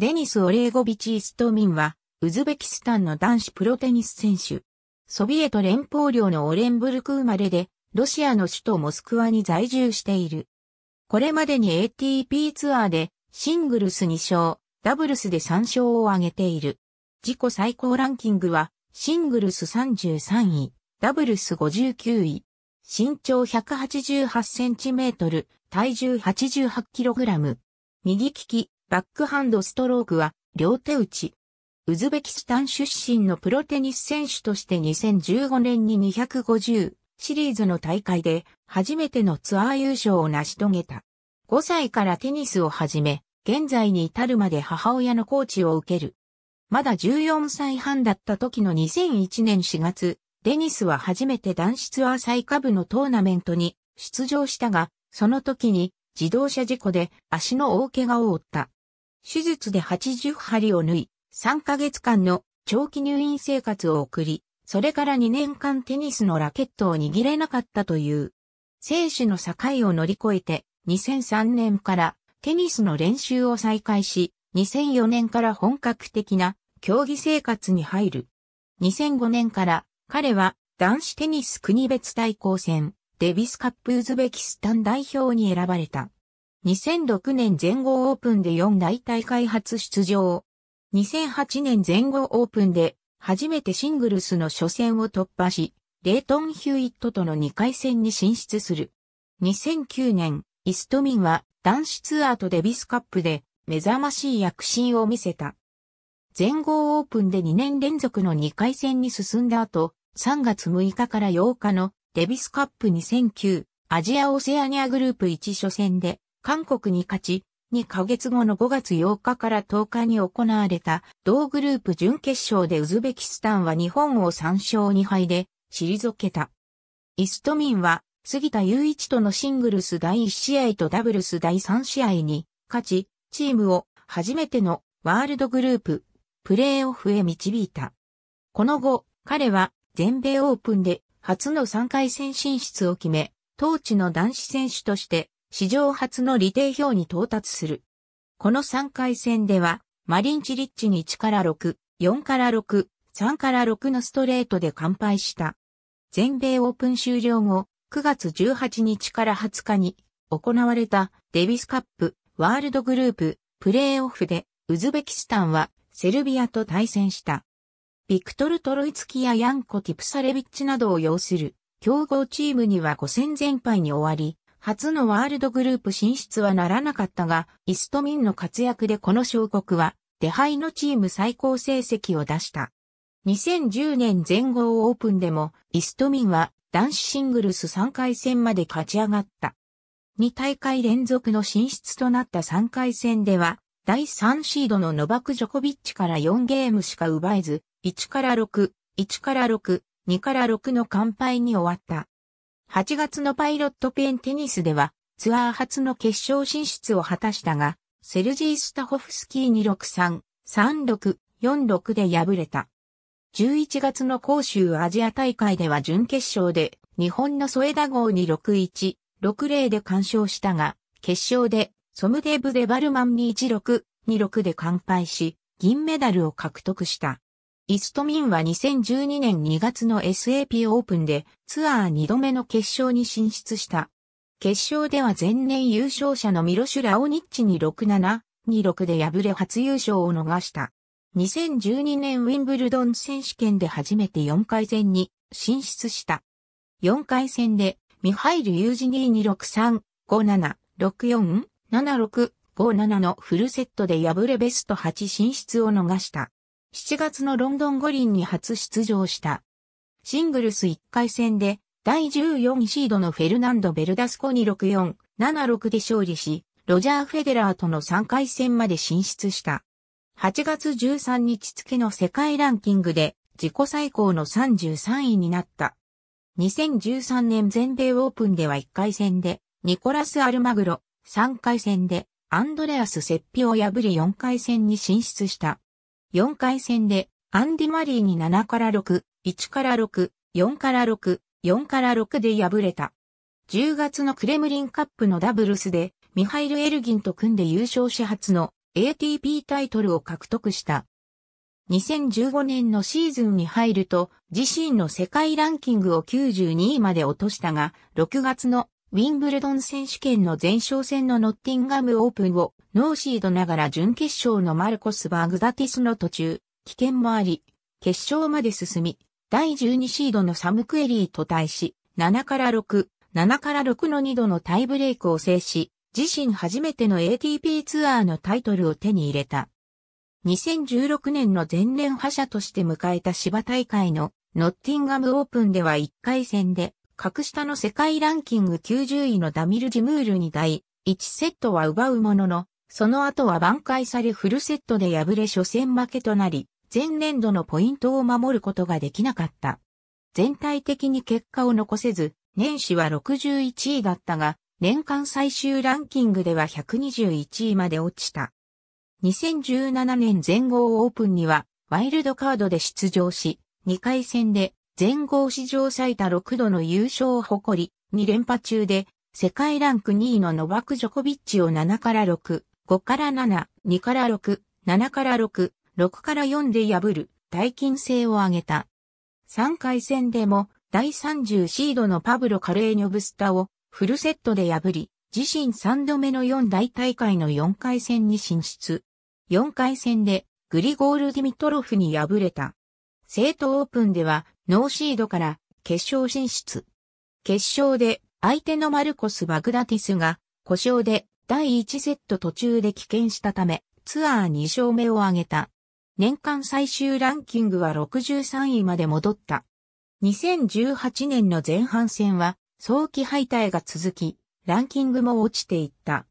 デニス・オレーゴビチ・イストミンは、ウズベキスタンの男子プロテニス選手。ソビエト連邦領のオレンブルク生まれで、ロシアの首都モスクワに在住している。これまでに ATP ツアーで、シングルス2勝、ダブルスで3勝を挙げている。自己最高ランキングは、シングルス33位、ダブルス59位。身長188センチメートル、体重88キログラム。右利き、バックハンドストロークは両手打ち。ウズベキスタン出身のプロテニス選手として2015年に250シリーズの大会で初めてのツアー優勝を成し遂げた。5歳からテニスを始め、現在に至るまで母親のコーチを受ける。まだ14歳半だった時の2001年4月、デニスは初めて男子ツアー最下部のトーナメントに出場したが、その時に自動車事故で足の大怪我を負った。手術で80針を縫い、3ヶ月間の長期入院生活を送り、それから2年間テニスのラケットを握れなかったという。生死の境を乗り越えて、2003年からテニスの練習を再開し、2004年から本格的な競技生活に入る。2005年から彼は男子テニス国別対抗戦デビスカップウズベキスタン代表に選ばれた。2006年全豪オープンで4大大会初出場。2008年全豪オープンで初めてシングルスの初戦を突破し、レイトン・ヒューイットとの2回戦に進出する。2009年、イストミンは男子ツアーとデビスカップで目覚ましい躍進を見せた。全豪オープンで2年連続の2回戦に進んだ後、3月6日から8日のデビスカップ2009アジアオセアニアグループ1初戦で韓国に勝ち、2ヶ月後の5月8日から10日に行われた同グループ準決勝でウズベキスタンは日本を3勝2敗で退けた。イストミンは杉田雄一とのシングルス第1試合とダブルス第3試合に勝ち、チームを初めてのワールドグループプレーオフへ導いた。この後、彼は全米オープンで初の3回戦進出を決め、当地の男子選手として史上初の利定表に到達する。この3回戦では、マリンチリッチに1から6、4から6、3から6のストレートで完敗した。全米オープン終了後、9月18日から20日に行われたデビスカップワールドグループプレーオフでウズベキスタンはセルビアと対戦した。ビクトル・トロイツキやヤンコ・ティプサレビッチなどを擁する競合チームには5戦全敗に終わり、初のワールドグループ進出はならなかったが、イストミンの活躍でこの小国は、出敗のチーム最高成績を出した。2010年全豪オープンでも、イストミンは男子シングルス3回戦まで勝ち上がった。2大会連続の進出となった3回戦では、第3シードのノバク・ジョコビッチから4ゲームしか奪えず、1から6、1から6、2から6の完敗に終わった。8月のパイロットペンテニスでは、ツアー初の決勝進出を果たしたが、セルジー・スタホフスキーに6-3、3-6、4-6で敗れた。11月の杭州アジア大会では準決勝で、日本の添田号に6-1、6-0で完勝したが、決勝で、ソムデブ・デバルマンに1-6、2-6で完敗し、銀メダルを獲得した。イストミンは2012年2月の SAP オープンでツアー2度目の決勝に進出した。決勝では前年優勝者のミロシュ・ラオニッチに6-7、2-6で敗れ初優勝を逃した。2012年ウィンブルドン選手権で初めて4回戦に進出した。4回戦でミハイル・ユージニー2 6-3、5-7、6-4、7-6、5-7のフルセットで敗れベスト8進出を逃した。7月のロンドン五輪に初出場した。シングルス1回戦で、第14シードのフェルナンド・ベルダスコに6-4、7-6で勝利し、ロジャー・フェデラーとの3回戦まで進出した。8月13日付の世界ランキングで自己最高の33位になった。2013年全米オープンでは1回戦でニコラス・アルマグロ、3回戦でアンドレアス・セッピを破り4回戦に進出した。4回戦で、アンディ・マリーに7から6、1から6、4から6、4から6で敗れた。10月のクレムリンカップのダブルスで、ミハイル・エルギンと組んで優勝し初の ATP タイトルを獲得した。2015年のシーズンに入ると、自身の世界ランキングを92位まで落としたが、6月のウィンブルドン選手権の前哨戦のノッティンガムオープンをノーシードながら準決勝のマルコス・バーグダティスの途中、危険もあり、決勝まで進み、第12シードのサムクエリーと対し、7から6、7から6の2度のタイブレイクを制し、自身初めての ATP ツアーのタイトルを手に入れた。2016年の前年覇者として迎えた芝大会のノッティンガムオープンでは1回戦で格下の世界ランキング90位のダミル・ジムールに対、1セットは奪うものの、その後は挽回されフルセットで敗れ初戦負けとなり、前年度のポイントを守ることができなかった。全体的に結果を残せず、年始は61位だったが、年間最終ランキングでは121位まで落ちた。2017年全豪オープンには、ワイルドカードで出場し、2回戦で全豪史上最多6度の優勝を誇り、2連覇中で、世界ランク2位のノバク・ジョコビッチを7から6、5から7、2から6、7から6、6から4で破る、大金星を挙げた。3回戦でも、第30シードのパブロ・カレーニョブスタをフルセットで破り、自身3度目の4大大会の4回戦に進出。4回戦でグリゴール・ディミトロフに敗れた。生徒オープンではノーシードから決勝進出。決勝で相手のマルコス・バグダティスが故障で第1セット途中で棄権したためツアー2勝目を挙げた。年間最終ランキングは63位まで戻った。2018年の前半戦は早期敗退が続き、ランキングも落ちていった。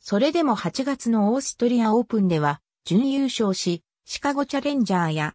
それでも8月のオーストリアオープンでは準優勝し、シカゴチャレンジャーや